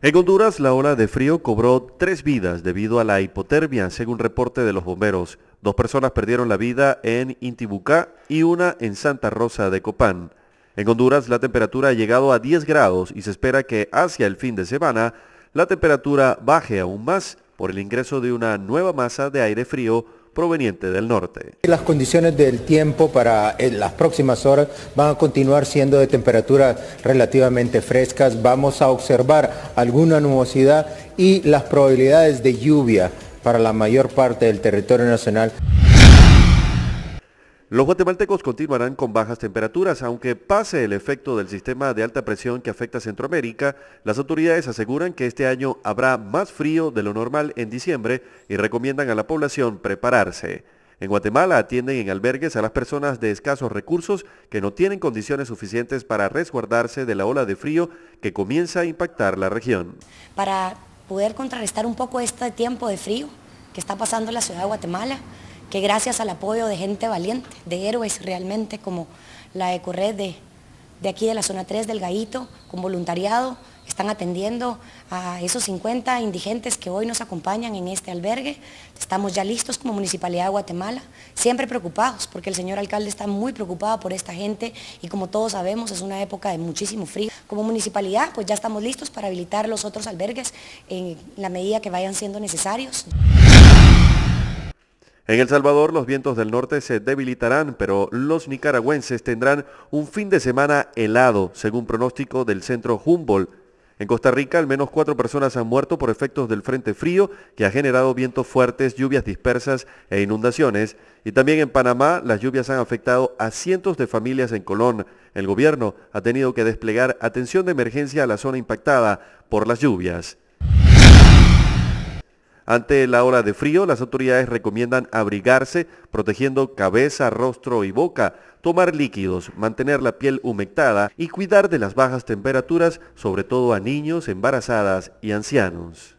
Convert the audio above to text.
En Honduras, la ola de frío cobró tres vidas debido a la hipotermia, según reporte de los bomberos. Dos personas perdieron la vida en Intibucá y una en Santa Rosa de Copán. En Honduras, la temperatura ha llegado a 10 grados y se espera que hacia el fin de semana la temperatura baje aún más por el ingreso de una nueva masa de aire frío proveniente del norte. Las condiciones del tiempo para eh, las próximas horas van a continuar siendo de temperaturas relativamente frescas. Vamos a observar alguna nubosidad y las probabilidades de lluvia para la mayor parte del territorio nacional. Los guatemaltecos continuarán con bajas temperaturas, aunque pase el efecto del sistema de alta presión que afecta a Centroamérica, las autoridades aseguran que este año habrá más frío de lo normal en diciembre y recomiendan a la población prepararse. En Guatemala atienden en albergues a las personas de escasos recursos que no tienen condiciones suficientes para resguardarse de la ola de frío que comienza a impactar la región. Para poder contrarrestar un poco este tiempo de frío que está pasando en la ciudad de Guatemala, que gracias al apoyo de gente valiente, de héroes realmente como la Ecorred de, de aquí de la zona 3 del Gaito, con voluntariado, están atendiendo a esos 50 indigentes que hoy nos acompañan en este albergue. Estamos ya listos como Municipalidad de Guatemala, siempre preocupados, porque el señor alcalde está muy preocupado por esta gente y como todos sabemos es una época de muchísimo frío. Como municipalidad pues ya estamos listos para habilitar los otros albergues en la medida que vayan siendo necesarios. En El Salvador los vientos del norte se debilitarán, pero los nicaragüenses tendrán un fin de semana helado, según pronóstico del centro Humboldt. En Costa Rica, al menos cuatro personas han muerto por efectos del Frente Frío, que ha generado vientos fuertes, lluvias dispersas e inundaciones. Y también en Panamá, las lluvias han afectado a cientos de familias en Colón. El gobierno ha tenido que desplegar atención de emergencia a la zona impactada por las lluvias. Ante la ola de frío, las autoridades recomiendan abrigarse, protegiendo cabeza, rostro y boca, tomar líquidos, mantener la piel humectada y cuidar de las bajas temperaturas, sobre todo a niños, embarazadas y ancianos.